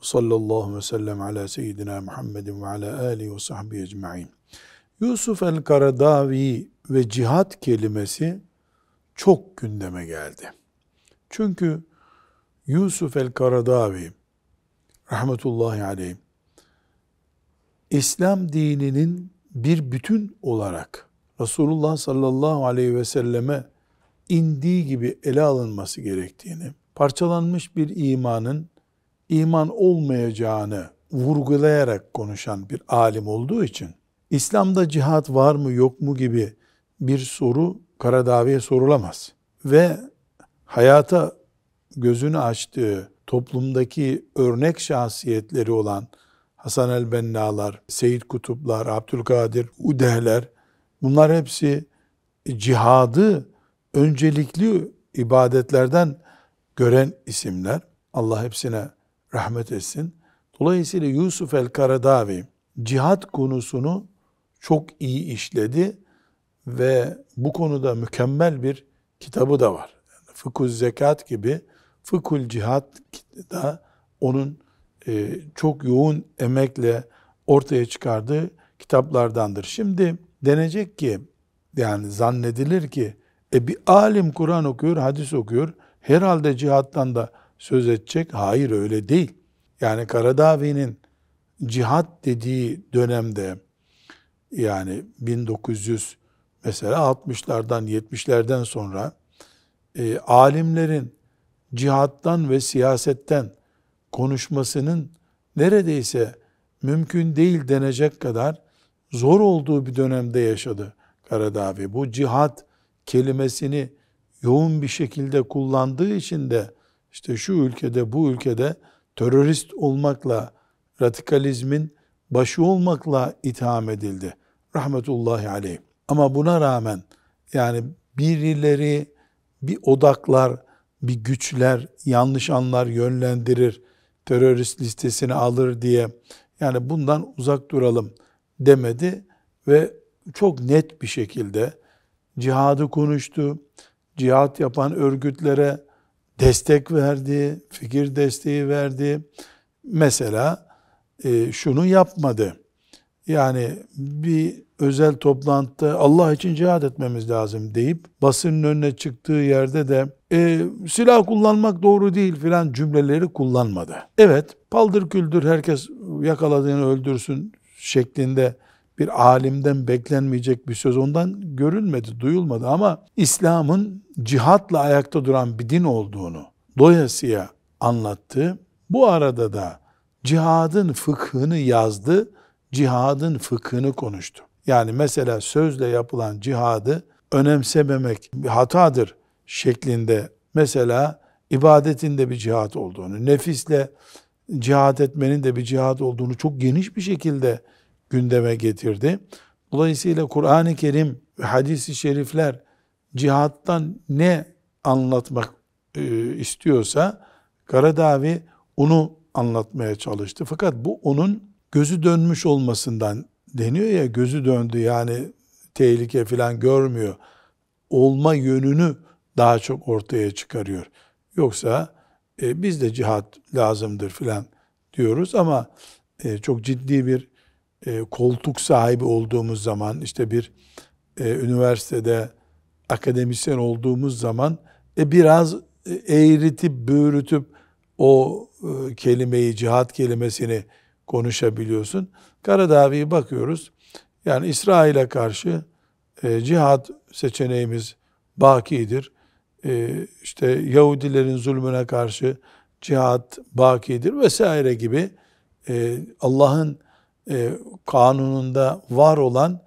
sallallahu aleyhi ve sellem ala seyyidina Muhammedin ve ala alihi ve sahbihi ecmain. Yusuf el-Karadavi ve cihat kelimesi çok gündeme geldi. Çünkü Yusuf el-Karadavi rahmetullahi aleyh İslam dininin bir bütün olarak Resulullah sallallahu aleyhi ve selleme indiği gibi ele alınması gerektiğini, parçalanmış bir imanın iman olmayacağını vurgulayarak konuşan bir alim olduğu için İslam'da cihat var mı yok mu gibi bir soru Karadavi'ye sorulamaz. Ve hayata gözünü açtığı toplumdaki örnek şahsiyetleri olan Hasan el-Benna'lar, Seyit Kutuplar, Abdülkadir Udehler bunlar hepsi cihadı öncelikli ibadetlerden gören isimler. Allah hepsine rahmet etsin. Dolayısıyla Yusuf el-Karadavi cihat konusunu çok iyi işledi ve bu konuda mükemmel bir kitabı da var. Yani Fıkhul Zekat gibi Fıkhul Cihat da onun e, çok yoğun emekle ortaya çıkardığı kitaplardandır. Şimdi denecek ki yani zannedilir ki e bir alim Kur'an okuyor, hadis okuyor. Herhalde cihattan da söz edecek. Hayır öyle değil. Yani Karadavi'nin cihat dediği dönemde yani 1900 mesela 60'lardan 70'lerden sonra e, alimlerin cihattan ve siyasetten konuşmasının neredeyse mümkün değil denecek kadar zor olduğu bir dönemde yaşadı Karadavi. Bu cihat kelimesini yoğun bir şekilde kullandığı için de işte şu ülkede bu ülkede terörist olmakla radikalizmin başı olmakla itham edildi. Rahmetullahi aleyh. Ama buna rağmen yani birileri bir odaklar, bir güçler yanlış anlar yönlendirir, terörist listesini alır diye yani bundan uzak duralım demedi ve çok net bir şekilde cihadı konuştu. Cihat yapan örgütlere destek verdi, fikir desteği verdi. Mesela e, şunu yapmadı. Yani bir özel toplantıda Allah için cihad etmemiz lazım deyip basının önüne çıktığı yerde de e, silah kullanmak doğru değil filan cümleleri kullanmadı. Evet paldır küldür herkes yakaladığını öldürsün şeklinde bir alimden beklenmeyecek bir söz ondan görülmedi, duyulmadı ama İslam'ın cihatla ayakta duran bir din olduğunu doyasıya anlattı. Bu arada da cihadın fıkhını yazdı, cihadın fıkhını konuştu. Yani mesela sözle yapılan cihadı önemsememek bir hatadır şeklinde mesela ibadetinde bir cihat olduğunu, nefisle cihat etmenin de bir cihat olduğunu çok geniş bir şekilde gündeme getirdi. Dolayısıyla Kur'an-ı Kerim ve hadis-i şerifler cihattan ne anlatmak e, istiyorsa Karadavi onu anlatmaya çalıştı. Fakat bu onun gözü dönmüş olmasından deniyor ya gözü döndü yani tehlike filan görmüyor. Olma yönünü daha çok ortaya çıkarıyor. Yoksa e, biz de cihat lazımdır filan diyoruz ama e, çok ciddi bir e, koltuk sahibi olduğumuz zaman işte bir e, üniversitede akademisyen olduğumuz zaman e, biraz e, eğritip büğrütüp o e, kelimeyi cihat kelimesini konuşabiliyorsun. Karadavi'ye bakıyoruz. Yani İsrail'e karşı e, cihat seçeneğimiz bakidir. E, işte Yahudilerin zulmüne karşı cihat bakidir vesaire gibi e, Allah'ın e, kanununda var olan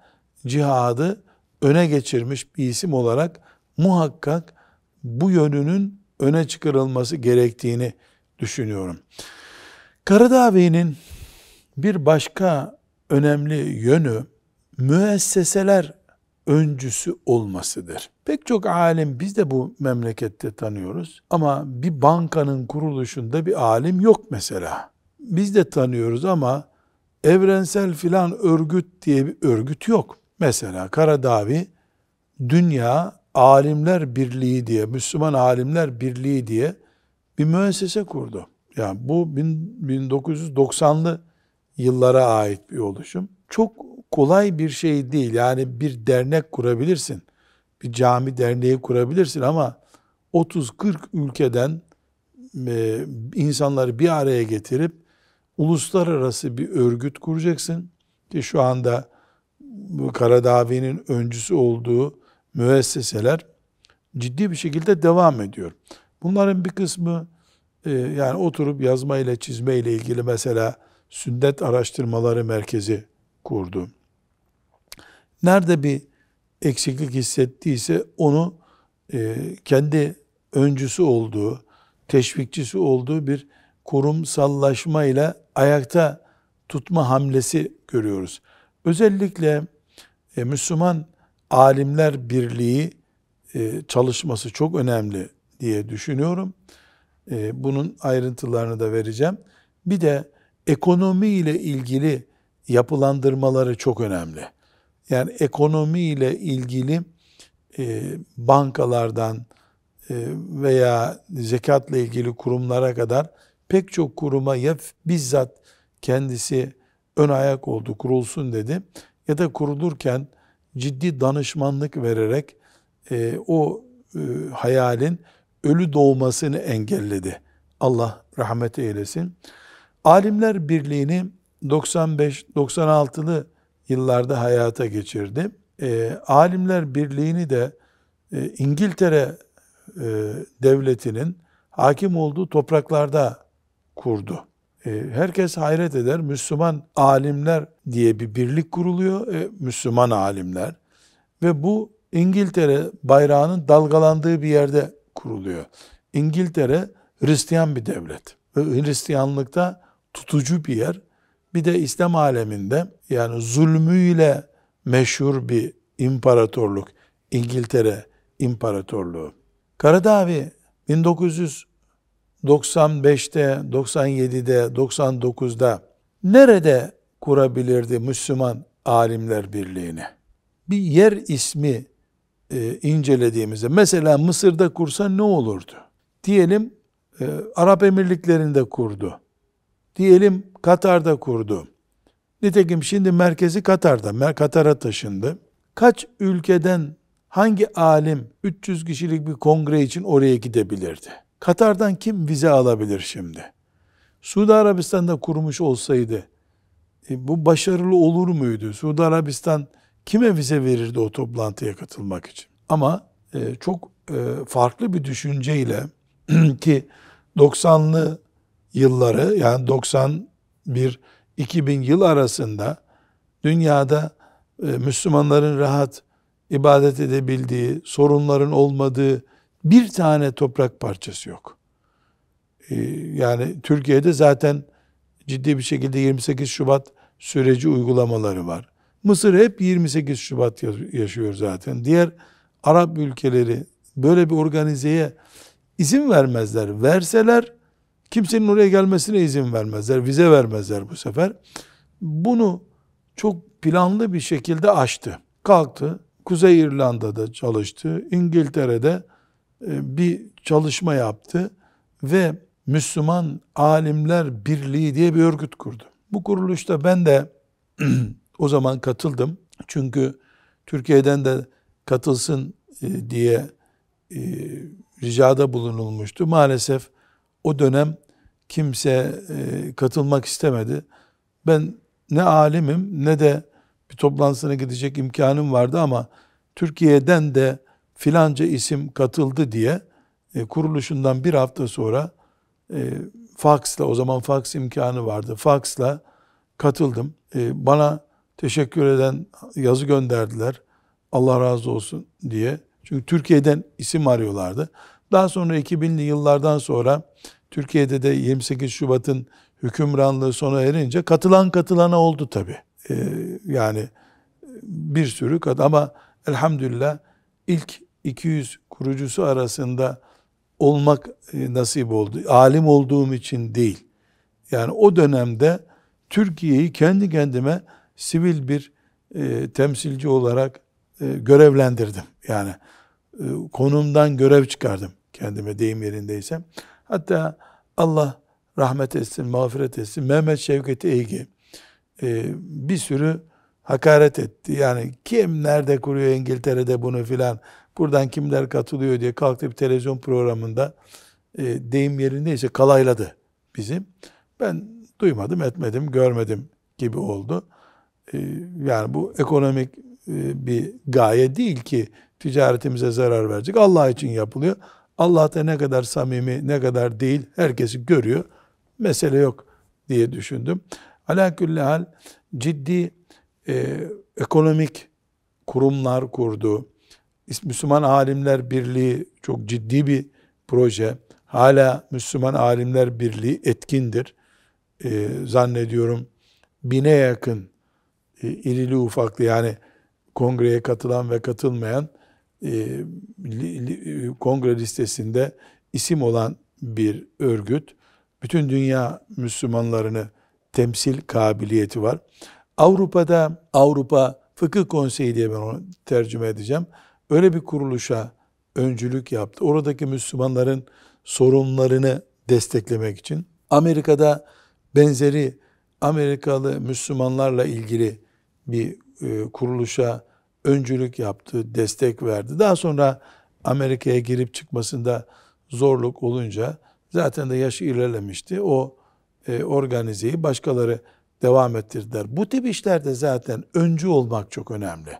cihadı öne geçirmiş bir isim olarak muhakkak bu yönünün öne çıkarılması gerektiğini düşünüyorum. Karadağbey'in bir başka önemli yönü müesseseler öncüsü olmasıdır. Pek çok alim biz de bu memlekette tanıyoruz ama bir bankanın kuruluşunda bir alim yok mesela. Biz de tanıyoruz ama evrensel filan örgüt diye bir örgüt yok. Mesela Karadavi Dünya Alimler Birliği diye, Müslüman Alimler Birliği diye bir müessese kurdu. Yani bu 1990'lı yıllara ait bir oluşum. Çok kolay bir şey değil. Yani bir dernek kurabilirsin. Bir cami derneği kurabilirsin ama 30-40 ülkeden e, insanları bir araya getirip uluslararası bir örgüt kuracaksın ki şu anda bu Karadavi'nin öncüsü olduğu müesseseler ciddi bir şekilde devam ediyor. Bunların bir kısmı e, yani oturup yazma ile çizme ile ilgili mesela sünnet araştırmaları merkezi kurdu. Nerede bir eksiklik hissettiyse onu e, kendi öncüsü olduğu, teşvikçisi olduğu bir kurumsallaşma ile ayakta tutma hamlesi görüyoruz. Özellikle e, Müslüman Alimler Birliği e, çalışması çok önemli diye düşünüyorum. E, bunun ayrıntılarını da vereceğim. Bir de ekonomi ile ilgili yapılandırmaları çok önemli. Yani ekonomi ile ilgili e, bankalardan e, veya zekatla ilgili kurumlara kadar pek çok kuruma ya bizzat kendisi ön ayak oldu kurulsun dedi ya da kurulurken ciddi danışmanlık vererek e, o e, hayalin ölü doğmasını engelledi. Allah rahmet eylesin. Alimler Birliği'ni 95-96'lı yıllarda hayata geçirdi. E, Alimler Birliği'ni de e, İngiltere e, devletinin hakim olduğu topraklarda kurdu. E, herkes hayret eder. Müslüman alimler diye bir birlik kuruluyor. E, Müslüman alimler. Ve bu İngiltere bayrağının dalgalandığı bir yerde kuruluyor. İngiltere Hristiyan bir devlet. Hristiyanlıkta tutucu bir yer. Bir de İslam aleminde yani zulmüyle meşhur bir imparatorluk. İngiltere İmparatorluğu. Karadavi 1900 95'te, 97'de, 99'da nerede kurabilirdi Müslüman alimler birliğini? Bir yer ismi e, incelediğimizde mesela Mısır'da kursa ne olurdu? Diyelim e, Arap Emirlikleri'nde kurdu. Diyelim Katar'da kurdu. Nitekim şimdi merkezi Katar'da, Katar'a taşındı. Kaç ülkeden hangi alim 300 kişilik bir kongre için oraya gidebilirdi? Katar'dan kim vize alabilir şimdi? Suudi Arabistan'da kurmuş olsaydı e, bu başarılı olur muydu? Suudi Arabistan kime vize verirdi o toplantıya katılmak için? Ama e, çok e, farklı bir düşünceyle ki 90'lı yılları yani 91 2000 yıl arasında dünyada Müslümanların rahat ibadet edebildiği, sorunların olmadığı bir tane toprak parçası yok. Ee, yani Türkiye'de zaten ciddi bir şekilde 28 Şubat süreci uygulamaları var. Mısır hep 28 Şubat yaşıyor zaten. Diğer Arap ülkeleri böyle bir organizeye izin vermezler. Verseler kimsenin oraya gelmesine izin vermezler. Vize vermezler bu sefer. Bunu çok planlı bir şekilde açtı Kalktı. Kuzey İrlanda'da çalıştı. İngiltere'de e, bir çalışma yaptı ve Müslüman Alimler Birliği diye bir örgüt kurdu. Bu kuruluşta ben de o zaman katıldım. Çünkü Türkiye'den de katılsın e, diye e, ricada bulunulmuştu. Maalesef o dönem kimse katılmak istemedi. Ben ne alimim ne de bir toplantısına gidecek imkanım vardı ama Türkiye'den de filanca isim katıldı diye e, kuruluşundan bir hafta sonra e, faksla o zaman faks imkanı vardı. Faksla katıldım. E, bana teşekkür eden yazı gönderdiler. Allah razı olsun diye. Çünkü Türkiye'den isim arıyorlardı. Daha sonra 2000'li yıllardan sonra Türkiye'de de 28 Şubat'ın hükümranlığı sona erince katılan katılana oldu tabi. Ee, yani bir sürü kat ama elhamdülillah ilk 200 kurucusu arasında olmak e, nasip oldu. Alim olduğum için değil. Yani o dönemde Türkiye'yi kendi kendime sivil bir e, temsilci olarak e, görevlendirdim. Yani e, konumdan görev çıkardım kendime deyim yerindeysem. Hatta Allah rahmet etsin, mağfiret etsin. Mehmet Şevket Eygi e, bir sürü hakaret etti. Yani kim nerede kuruyor İngiltere'de bunu filan buradan kimler katılıyor diye kalktı bir televizyon programında e, deyim yerindeyse kalayladı bizim. Ben duymadım, etmedim, görmedim gibi oldu. E, yani bu ekonomik e, bir gaye değil ki ticaretimize zarar verecek. Allah için yapılıyor. Allah da ne kadar samimi, ne kadar değil herkesi görüyor. Mesele yok diye düşündüm. Alâ hal ciddi e, ekonomik kurumlar kurdu. Müslüman Alimler Birliği çok ciddi bir proje. Hala Müslüman Alimler Birliği etkindir. Ee, zannediyorum bine yakın e, irili ufaklı yani kongreye katılan ve katılmayan e, e, kongre listesinde isim olan bir örgüt. Bütün dünya Müslümanlarını temsil kabiliyeti var. Avrupa'da Avrupa Fıkıh Konseyi diye ben onu tercüme edeceğim. Böyle bir kuruluşa öncülük yaptı. Oradaki Müslümanların sorunlarını desteklemek için. Amerika'da benzeri Amerikalı Müslümanlarla ilgili bir e, kuruluşa öncülük yaptı, destek verdi. Daha sonra Amerika'ya girip çıkmasında zorluk olunca zaten de yaşı ilerlemişti. O e, organizeyi başkaları devam ettirdiler. Bu tip işlerde zaten öncü olmak çok önemli.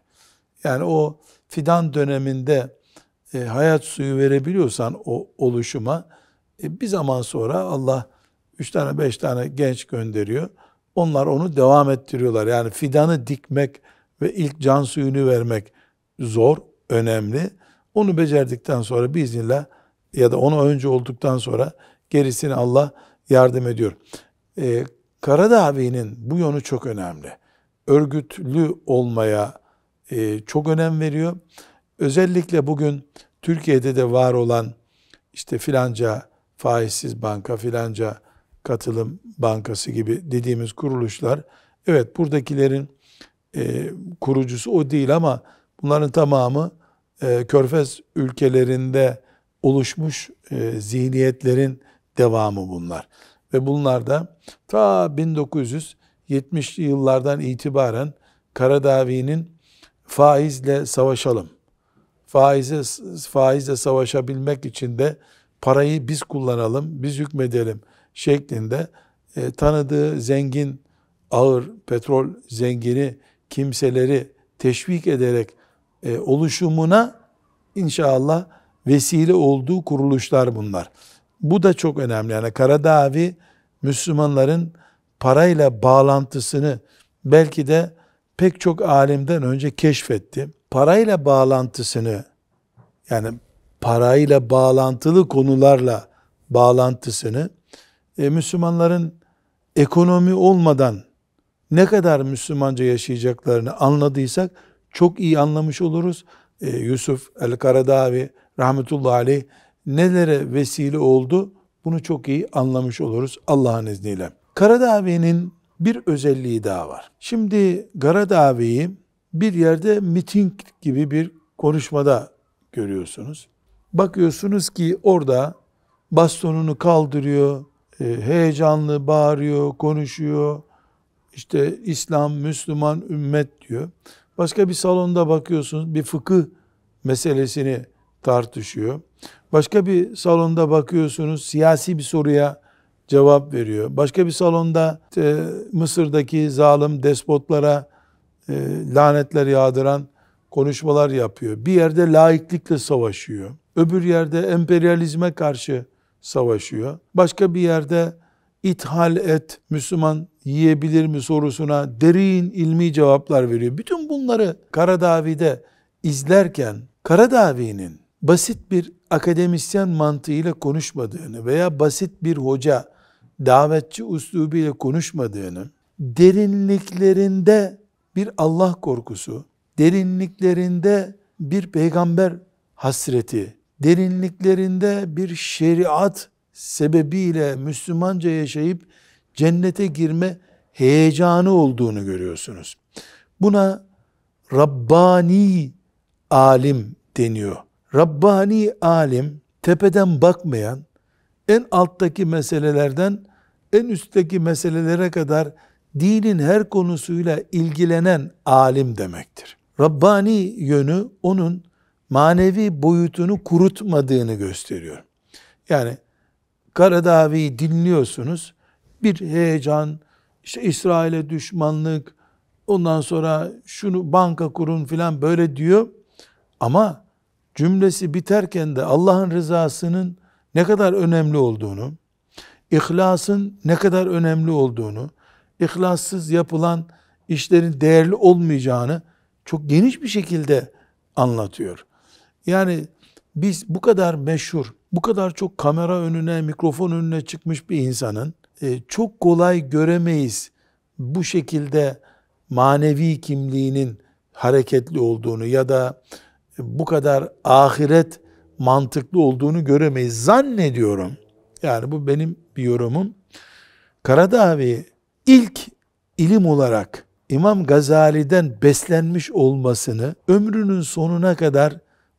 Yani o fidan döneminde e, hayat suyu verebiliyorsan o oluşuma e, bir zaman sonra Allah üç tane beş tane genç gönderiyor. Onlar onu devam ettiriyorlar. Yani fidanı dikmek ve ilk can suyunu vermek zor, önemli. Onu becerdikten sonra biiznillah ya da onu önce olduktan sonra gerisini Allah yardım ediyor. Ee, Karadağ bu yönü çok önemli. Örgütlü olmaya, e, çok önem veriyor. Özellikle bugün Türkiye'de de var olan işte filanca faizsiz banka, filanca katılım bankası gibi dediğimiz kuruluşlar, evet buradakilerin e, kurucusu o değil ama bunların tamamı e, Körfez ülkelerinde oluşmuş e, zihniyetlerin devamı bunlar. Ve bunlar da ta 1970'li yıllardan itibaren Karadavi'nin faizle savaşalım. Faize, faizle savaşabilmek için de parayı biz kullanalım, biz hükmedelim şeklinde e, tanıdığı zengin, ağır petrol zengini kimseleri teşvik ederek e, oluşumuna inşallah vesile olduğu kuruluşlar bunlar. Bu da çok önemli. Yani Karadavi Müslümanların parayla bağlantısını belki de pek çok alimden önce keşfetti. Parayla bağlantısını yani parayla bağlantılı konularla bağlantısını e, Müslümanların ekonomi olmadan ne kadar Müslümanca yaşayacaklarını anladıysak çok iyi anlamış oluruz. E, Yusuf el-Karadavi rahmetullahi aleyh nelere vesile oldu bunu çok iyi anlamış oluruz Allah'ın izniyle. Karadavi'nin bir özelliği daha var. Şimdi Garadavi'yi bir yerde miting gibi bir konuşmada görüyorsunuz. Bakıyorsunuz ki orada bastonunu kaldırıyor, e, heyecanlı bağırıyor, konuşuyor. İşte İslam, Müslüman, ümmet diyor. Başka bir salonda bakıyorsunuz bir fıkıh meselesini tartışıyor. Başka bir salonda bakıyorsunuz siyasi bir soruya cevap veriyor. Başka bir salonda e, Mısır'daki zalim despotlara e, lanetler yağdıran konuşmalar yapıyor. Bir yerde laiklikle savaşıyor. Öbür yerde emperyalizme karşı savaşıyor. Başka bir yerde ithal et Müslüman yiyebilir mi sorusuna derin ilmi cevaplar veriyor. Bütün bunları Karadavi'de izlerken Karadavi'nin basit bir akademisyen mantığıyla konuşmadığını veya basit bir hoca davetçi üslubiyle konuşmadığını, derinliklerinde bir Allah korkusu, derinliklerinde bir peygamber hasreti, derinliklerinde bir şeriat sebebiyle Müslümanca yaşayıp cennete girme heyecanı olduğunu görüyorsunuz. Buna Rabbani alim deniyor. Rabbani alim tepeden bakmayan, en alttaki meselelerden en üstteki meselelere kadar dinin her konusuyla ilgilenen alim demektir. Rabbani yönü onun manevi boyutunu kurutmadığını gösteriyor. Yani Karadavi'yi dinliyorsunuz. Bir heyecan, işte İsrail'e düşmanlık, ondan sonra şunu banka kurun filan böyle diyor. Ama cümlesi biterken de Allah'ın rızasının ne kadar önemli olduğunu, ihlasın ne kadar önemli olduğunu, ihlassız yapılan işlerin değerli olmayacağını çok geniş bir şekilde anlatıyor. Yani biz bu kadar meşhur, bu kadar çok kamera önüne, mikrofon önüne çıkmış bir insanın e, çok kolay göremeyiz bu şekilde manevi kimliğinin hareketli olduğunu ya da bu kadar ahiret mantıklı olduğunu göremeyiz. Zannediyorum. Yani bu benim bir yorumum. Karadağ'ı ilk ilim olarak İmam Gazali'den beslenmiş olmasını ömrünün sonuna kadar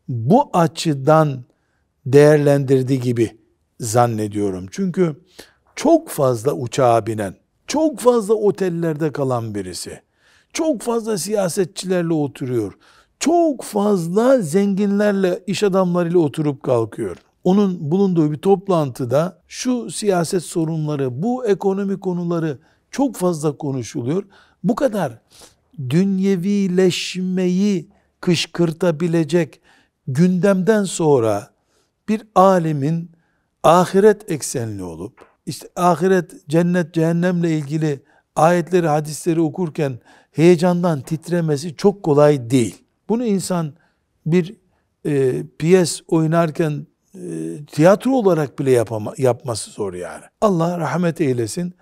bu açıdan değerlendirdi gibi zannediyorum. Çünkü çok fazla uçağa binen, çok fazla otellerde kalan birisi, çok fazla siyasetçilerle oturuyor, çok fazla zenginlerle, iş adamlarıyla oturup kalkıyor. Onun bulunduğu bir toplantıda şu siyaset sorunları, bu ekonomi konuları çok fazla konuşuluyor. Bu kadar dünyevileşmeyi kışkırtabilecek gündemden sonra bir alimin ahiret eksenli olup işte ahiret cennet cehennemle ilgili ayetleri hadisleri okurken heyecandan titremesi çok kolay değil. Bunu insan bir e, piyes oynarken e, tiyatro olarak bile yapama, yapması zor yani. Allah rahmet eylesin.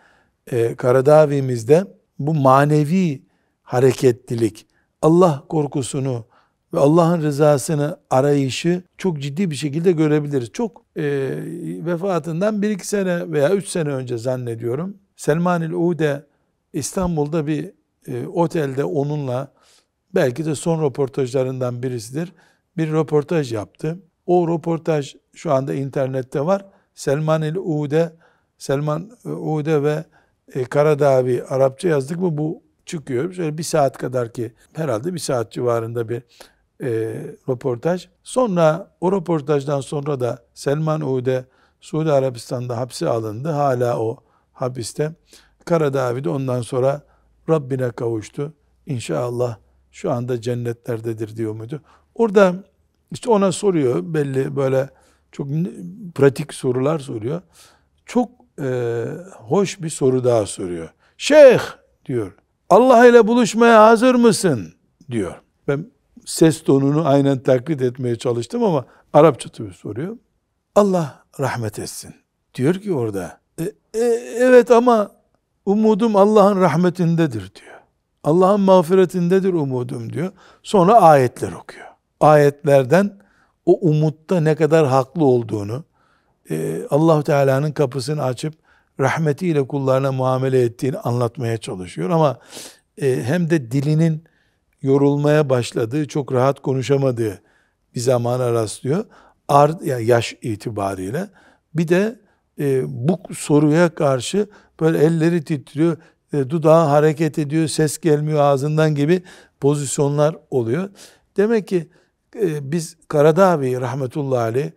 E, Karadavimizde bu manevi hareketlilik, Allah korkusunu ve Allah'ın rızasını arayışı çok ciddi bir şekilde görebiliriz. Çok e, vefatından bir iki sene veya üç sene önce zannediyorum Selman-ül Ude İstanbul'da bir e, otelde onunla belki de son röportajlarından birisidir. Bir röportaj yaptı. O röportaj şu anda internette var. Selman el Ude, Selman e, Ude ve e, Karadavi Arapça yazdık mı bu çıkıyor. Şöyle bir saat kadar ki herhalde bir saat civarında bir e, röportaj. Sonra o röportajdan sonra da Selman Ude Suudi Arabistan'da hapse alındı. Hala o hapiste. Karadavi de ondan sonra Rabbine kavuştu. İnşallah şu anda cennetlerdedir diyor muydu? Orada işte ona soruyor belli böyle çok pratik sorular soruyor. Çok e, hoş bir soru daha soruyor. Şeyh diyor. Allah ile buluşmaya hazır mısın? diyor. Ben ses tonunu aynen taklit etmeye çalıştım ama Arapça tabi soruyor. Allah rahmet etsin. Diyor ki orada e, e, evet ama umudum Allah'ın rahmetindedir diyor. Allah'ın mağfiretindedir umudum diyor. Sonra ayetler okuyor. Ayetlerden o umutta ne kadar haklı olduğunu, e, allah Teala'nın kapısını açıp rahmetiyle kullarına muamele ettiğini anlatmaya çalışıyor. Ama e, hem de dilinin yorulmaya başladığı, çok rahat konuşamadığı bir zamana rastlıyor. Art, yani yaş itibariyle. Bir de e, bu soruya karşı böyle elleri titriyor e, dudağı hareket ediyor, ses gelmiyor ağzından gibi pozisyonlar oluyor. Demek ki e, biz Karadavi rahmetullahi aleyh e,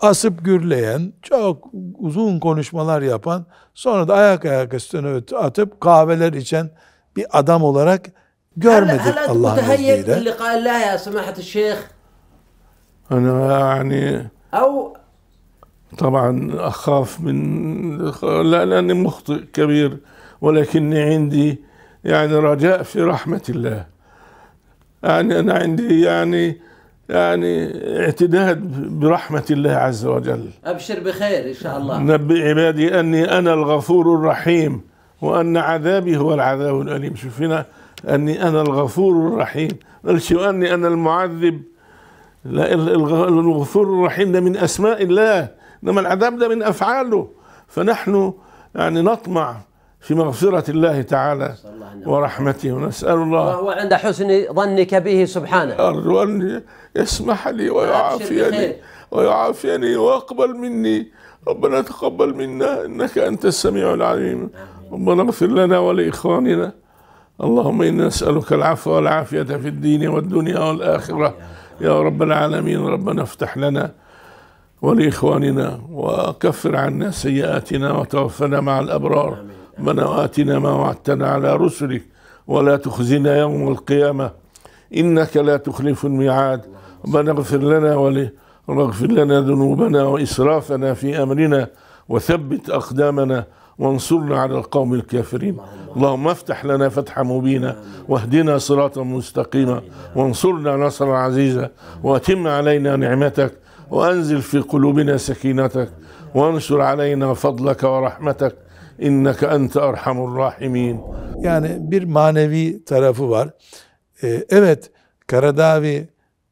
asıp gürleyen, çok uzun konuşmalar yapan, sonra da ayak ayak üstüne atıp kahveler içen bir adam olarak görmedik Allah'ın izniyle. أنا يعني أو طبعا أخاف من لا لأني مخطئ كبير ولكني عندي يعني رجاء في رحمة الله يعني أنا عندي يعني يعني اعتداد برحمة الله عز وجل أبشر بخير إن شاء الله نبئ عبادي أني أنا الغفور الرحيم وأن عذابي هو العذاب الأليم شوف هنا أني أنا الغفور الرحيم شو أني أنا المعذب لا الغفور الرحيم ده من أسماء الله إنما العذاب ده من أفعاله فنحن يعني نطمع في مغفرة الله تعالى ورحمته ونسأل الله وعند حسن ظنك به سبحانه أرجو أن يسمح لي ويعافيني ويعافيني ويقبل مني ربنا تقبل منا إنك أنت السميع العليم ربنا اغفر لنا ولإخواننا اللهم إنا نسألك العفو والعافية في الدين والدنيا والآخرة يا رب العالمين ربنا افتح لنا ولإخواننا وكفر عنا سيئاتنا وتوفنا مع الأبرار آمين. ربنا واتنا ما وعدتنا على رسلك ولا تخزنا يوم القيامه انك لا تخلف الميعاد ربنا اغفر لنا ول واغفر لنا ذنوبنا واسرافنا في امرنا وثبت اقدامنا وانصرنا على القوم الكافرين اللهم افتح لنا فتحا مبينا واهدنا صراطا مستقيما وانصرنا نصرا عزيزا واتم علينا نعمتك وانزل في قلوبنا سكينتك وانشر علينا فضلك ورحمتك inneke ente erhamur rahimin. Yani bir manevi tarafı var. Ee, evet Karadavi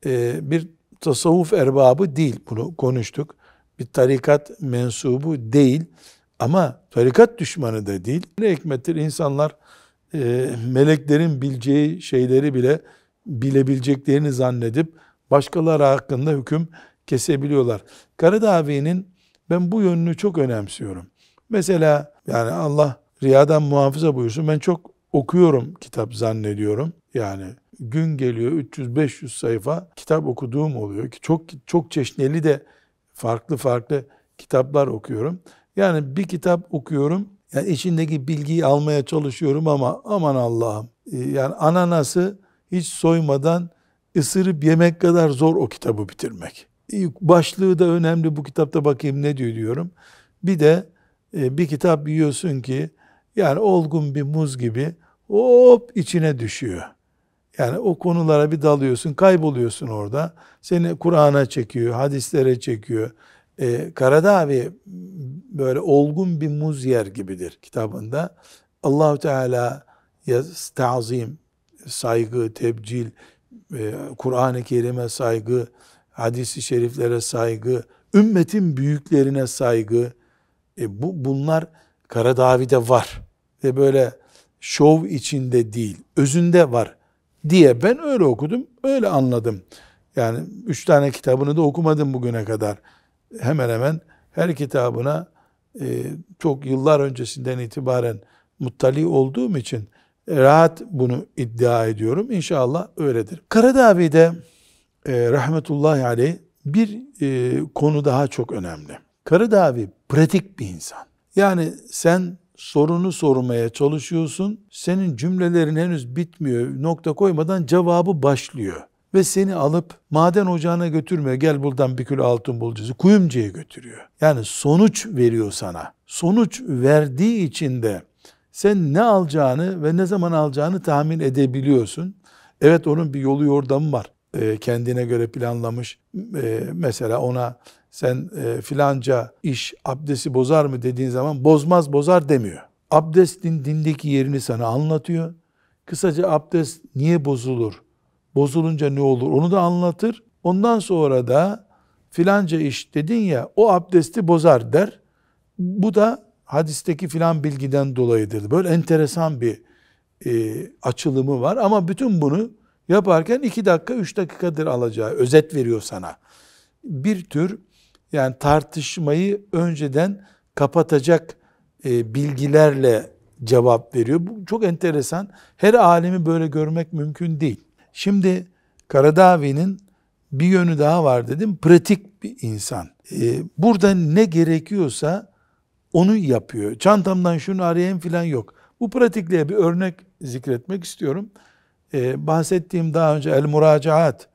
e, bir tasavvuf erbabı değil bunu konuştuk. Bir tarikat mensubu değil ama tarikat düşmanı da değil. Ne hikmettir insanlar e, meleklerin bileceği şeyleri bile bilebileceklerini zannedip başkaları hakkında hüküm kesebiliyorlar. Karadavi'nin ben bu yönünü çok önemsiyorum. Mesela yani Allah riyadan muhafaza buyursun. Ben çok okuyorum kitap zannediyorum. Yani gün geliyor 300-500 sayfa kitap okuduğum oluyor ki çok çok çeşneli de farklı farklı kitaplar okuyorum. Yani bir kitap okuyorum. Yani içindeki bilgiyi almaya çalışıyorum ama aman Allah'ım. Ee, yani ananası hiç soymadan ısırıp yemek kadar zor o kitabı bitirmek. Başlığı da önemli bu kitapta bakayım ne diyor diyorum. Bir de e, bir kitap yiyorsun ki yani olgun bir muz gibi hop içine düşüyor. Yani o konulara bir dalıyorsun, kayboluyorsun orada. Seni Kur'an'a çekiyor, hadislere çekiyor. Ee, Karadavi böyle olgun bir muz yer gibidir kitabında. Allahu Teala ya tazim, saygı, tebcil, e, Kur'an-ı Kerim'e saygı, hadisi şeriflere saygı, ümmetin büyüklerine saygı, e bu bunlar Kara Davi'de var ve böyle şov içinde değil, özünde var diye ben öyle okudum, öyle anladım. Yani üç tane kitabını da okumadım bugüne kadar. Hemen hemen her kitabına e, çok yıllar öncesinden itibaren muttali olduğum için rahat bunu iddia ediyorum. İnşallah öyledir. Karadavi'de e, rahmetullahi aleyh bir e, konu daha çok önemli. Karı Karıdavi pratik bir insan. Yani sen sorunu sormaya çalışıyorsun. Senin cümlelerin henüz bitmiyor. Nokta koymadan cevabı başlıyor. Ve seni alıp maden ocağına götürmüyor. Gel buradan bir kilo altın bulacağız. Kuyumcuya götürüyor. Yani sonuç veriyor sana. Sonuç verdiği için de sen ne alacağını ve ne zaman alacağını tahmin edebiliyorsun. Evet onun bir yolu yordamı var. E, kendine göre planlamış e, mesela ona sen e, filanca iş abdesti bozar mı dediğin zaman bozmaz bozar demiyor. Abdestin dindeki yerini sana anlatıyor. Kısaca abdest niye bozulur? Bozulunca ne olur? Onu da anlatır. Ondan sonra da filanca iş dedin ya o abdesti bozar der. Bu da hadisteki filan bilgiden dolayıdır. Böyle enteresan bir e, açılımı var ama bütün bunu yaparken 2 dakika 3 dakikadır alacağı özet veriyor sana. Bir tür yani tartışmayı önceden kapatacak e, bilgilerle cevap veriyor. Bu çok enteresan. Her alimi böyle görmek mümkün değil. Şimdi Karadavi'nin bir yönü daha var dedim. Pratik bir insan. Ee, burada ne gerekiyorsa onu yapıyor. Çantamdan şunu arayayım filan yok. Bu pratikliğe bir örnek zikretmek istiyorum e, bahsettiğim daha önce El Muracaat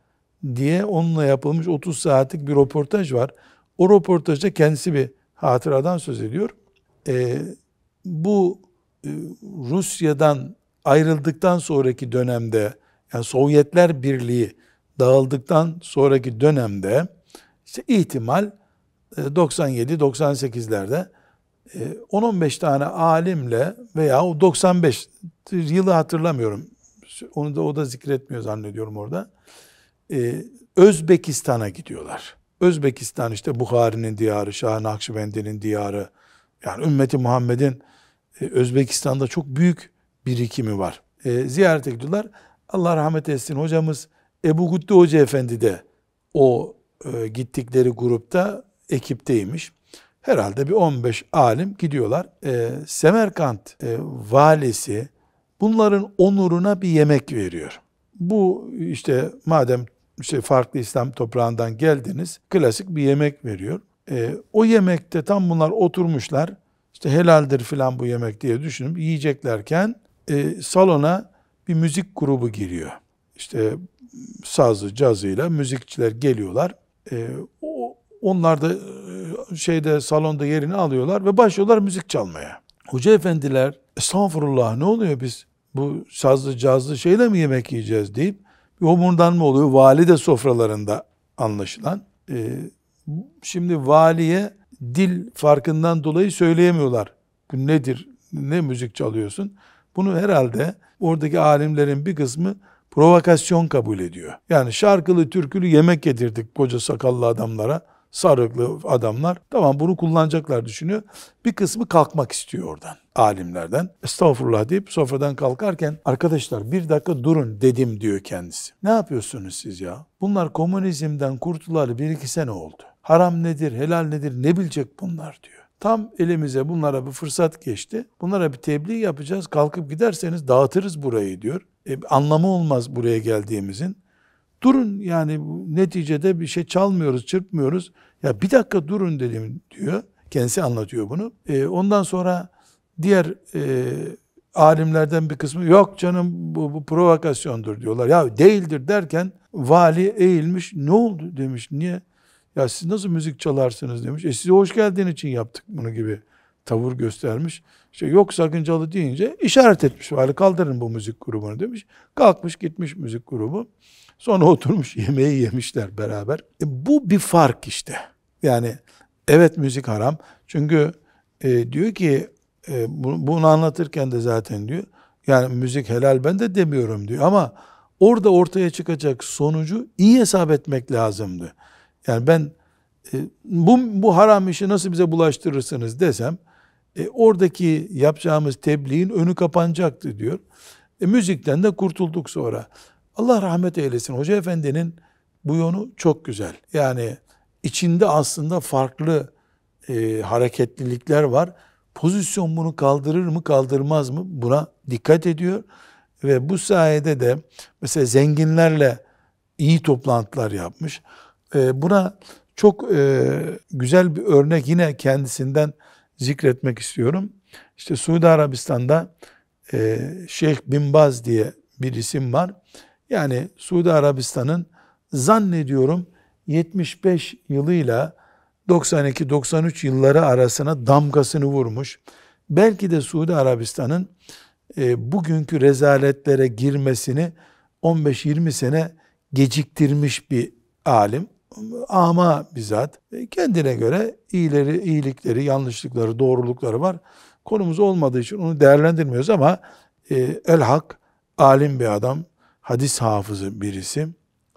diye onunla yapılmış 30 saatlik bir röportaj var. O röportajda kendisi bir hatıradan söz ediyor. E, bu e, Rusya'dan ayrıldıktan sonraki dönemde yani Sovyetler Birliği dağıldıktan sonraki dönemde işte ihtimal 97-98'lerde e, 10-15 e, tane alimle veya o 95 yılı hatırlamıyorum onu da o da zikretmiyor zannediyorum orada. Ee, Özbekistan'a gidiyorlar. Özbekistan işte Bukhari'nin diyarı, Şah Nakşibendi'nin diyarı. Yani ümmeti Muhammed'in e, Özbekistan'da çok büyük birikimi var. E, ziyarete gidiyorlar. Allah rahmet etsin hocamız Ebu Guddi Hoca Efendi de o e, gittikleri grupta ekipteymiş. Herhalde bir 15 alim gidiyorlar. E, Semerkant e, valisi Bunların onuruna bir yemek veriyor. Bu işte madem işte farklı İslam toprağından geldiniz klasik bir yemek veriyor. E, o yemekte tam bunlar oturmuşlar işte helaldir filan bu yemek diye düşünüp yiyeceklerken e, salona bir müzik grubu giriyor. İşte sazı, cazıyla müzikçiler geliyorlar. E, o, onlar da e, şeyde salonda yerini alıyorlar ve başlıyorlar müzik çalmaya. Hoca efendiler estağfurullah ne oluyor biz bu sazlı cazlı şeyle mi yemek yiyeceğiz deyip bir mı oluyor valide sofralarında anlaşılan. E, şimdi valiye dil farkından dolayı söyleyemiyorlar. Bu nedir? Ne müzik çalıyorsun? Bunu herhalde oradaki alimlerin bir kısmı provokasyon kabul ediyor. Yani şarkılı türkülü yemek yedirdik koca sakallı adamlara sarıklı adamlar tamam bunu kullanacaklar düşünüyor. Bir kısmı kalkmak istiyor oradan alimlerden. Estağfurullah deyip sofradan kalkarken arkadaşlar bir dakika durun dedim diyor kendisi. Ne yapıyorsunuz siz ya? Bunlar komünizmden kurtulalı bir iki sene oldu. Haram nedir, helal nedir ne bilecek bunlar diyor. Tam elimize bunlara bir fırsat geçti. Bunlara bir tebliğ yapacağız. Kalkıp giderseniz dağıtırız burayı diyor. E, anlamı olmaz buraya geldiğimizin. Durun yani neticede bir şey çalmıyoruz, çırpmıyoruz. Ya bir dakika durun dedim diyor. Kendisi anlatıyor bunu. E, ondan sonra diğer e, alimlerden bir kısmı yok canım bu, bu provokasyondur diyorlar. Ya değildir derken vali eğilmiş ne oldu demiş niye? Ya siz nasıl müzik çalarsınız demiş. E size hoş geldiğin için yaptık bunu gibi tavır göstermiş. İşte yok sakıncalı deyince işaret etmiş. Vali kaldırın bu müzik grubunu demiş. Kalkmış gitmiş müzik grubu. Sonra oturmuş yemeği yemişler beraber. E, bu bir fark işte. Yani evet müzik haram. Çünkü e, diyor ki e, bunu anlatırken de zaten diyor. Yani müzik helal ben de demiyorum diyor ama orada ortaya çıkacak sonucu iyi hesap etmek lazımdı. Yani ben e, bu, bu haram işi nasıl bize bulaştırırsınız desem e, oradaki yapacağımız tebliğin önü kapanacaktı diyor. E, müzikten de kurtulduk sonra. Allah rahmet eylesin. Hoca Efendi'nin bu yönü çok güzel. Yani içinde aslında farklı e, hareketlilikler var. Pozisyon bunu kaldırır mı kaldırmaz mı buna dikkat ediyor. Ve bu sayede de mesela zenginlerle iyi toplantılar yapmış. E, buna çok e, güzel bir örnek yine kendisinden zikretmek istiyorum. İşte Suudi Arabistan'da e, Şeyh Bin Baz diye bir isim var. Yani Suudi Arabistan'ın zannediyorum 75 yılıyla 92-93 yılları arasına damgasını vurmuş. Belki de Suudi Arabistan'ın e, bugünkü rezaletlere girmesini 15-20 sene geciktirmiş bir alim ama bizzat e, Kendine göre iyileri, iyilikleri, yanlışlıkları, doğrulukları var. Konumuz olmadığı için onu değerlendirmiyoruz ama e, El Hak alim bir adam, hadis hafızı birisi.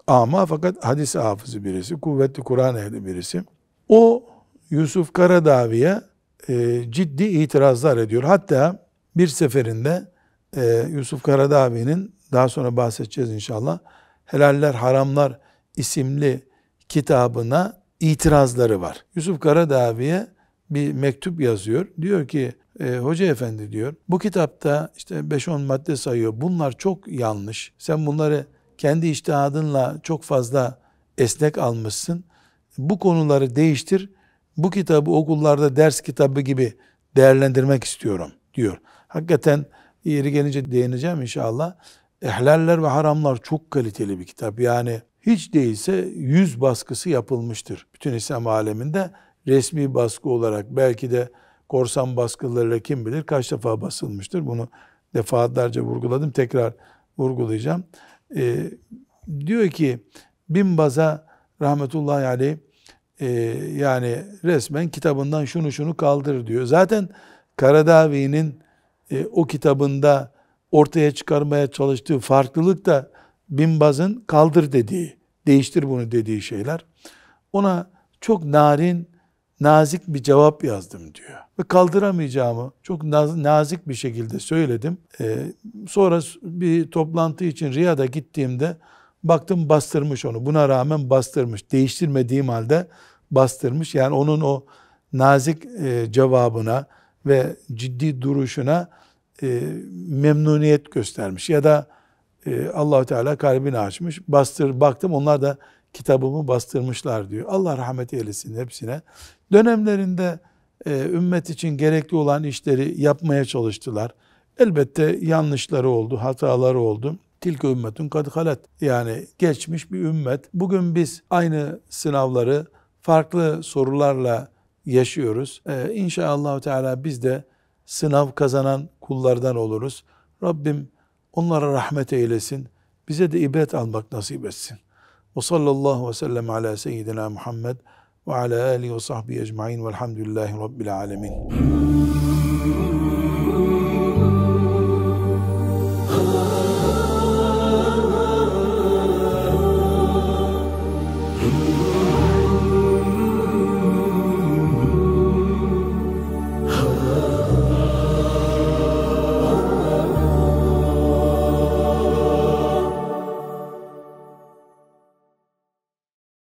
Ama fakat hadis hafızı birisi, kuvvetli Kur'an ehli birisi. O Yusuf Karadavi'ye e, ciddi itirazlar ediyor. Hatta bir seferinde e, Yusuf Karadavi'nin daha sonra bahsedeceğiz inşallah helaller haramlar isimli kitabına itirazları var. Yusuf Karadavi'ye bir mektup yazıyor. Diyor ki e, hoca efendi diyor bu kitapta işte 5-10 madde sayıyor. Bunlar çok yanlış. Sen bunları kendi iştihadınla çok fazla esnek almışsın. Bu konuları değiştir. Bu kitabı okullarda ders kitabı gibi değerlendirmek istiyorum diyor. Hakikaten yeri gelince değineceğim inşallah. Ehlaller ve Haramlar çok kaliteli bir kitap. Yani hiç değilse yüz baskısı yapılmıştır. Bütün İslam aleminde resmi baskı olarak belki de korsan baskılarıyla kim bilir kaç defa basılmıştır. Bunu defaatlerce vurguladım. Tekrar vurgulayacağım. Ee, diyor ki Binbaz'a rahmetullahi aleyh e, yani resmen kitabından şunu şunu kaldır diyor. Zaten Karadavi'nin e, o kitabında ortaya çıkarmaya çalıştığı farklılık da Binbaz'ın kaldır dediği, değiştir bunu dediği şeyler. Ona çok narin, nazik bir cevap yazdım diyor. Ve kaldıramayacağımı çok nazik bir şekilde söyledim. Ee, sonra bir toplantı için Riyad'a gittiğimde baktım bastırmış onu. Buna rağmen bastırmış. Değiştirmediğim halde bastırmış. Yani onun o nazik e, cevabına ve ciddi duruşuna e, memnuniyet göstermiş. Ya da ee, Allahü Teala kalbini açmış. Bastır baktım onlar da kitabımı bastırmışlar diyor. Allah rahmet eylesin hepsine. Dönemlerinde e, ümmet için gerekli olan işleri yapmaya çalıştılar. Elbette yanlışları oldu, hataları oldu. Tilke ümmetun kad Yani geçmiş bir ümmet. Bugün biz aynı sınavları farklı sorularla yaşıyoruz. Ee, İnşallah Teala biz de sınav kazanan kullardan oluruz. Rabbim Onlara rahmet eylesin. Bize de ibret almak nasip etsin. Ve sallallahu ve sellem ala seyyidina Muhammed ve ala alihi ve sahbihi ecmain velhamdülillahi rabbil alemin.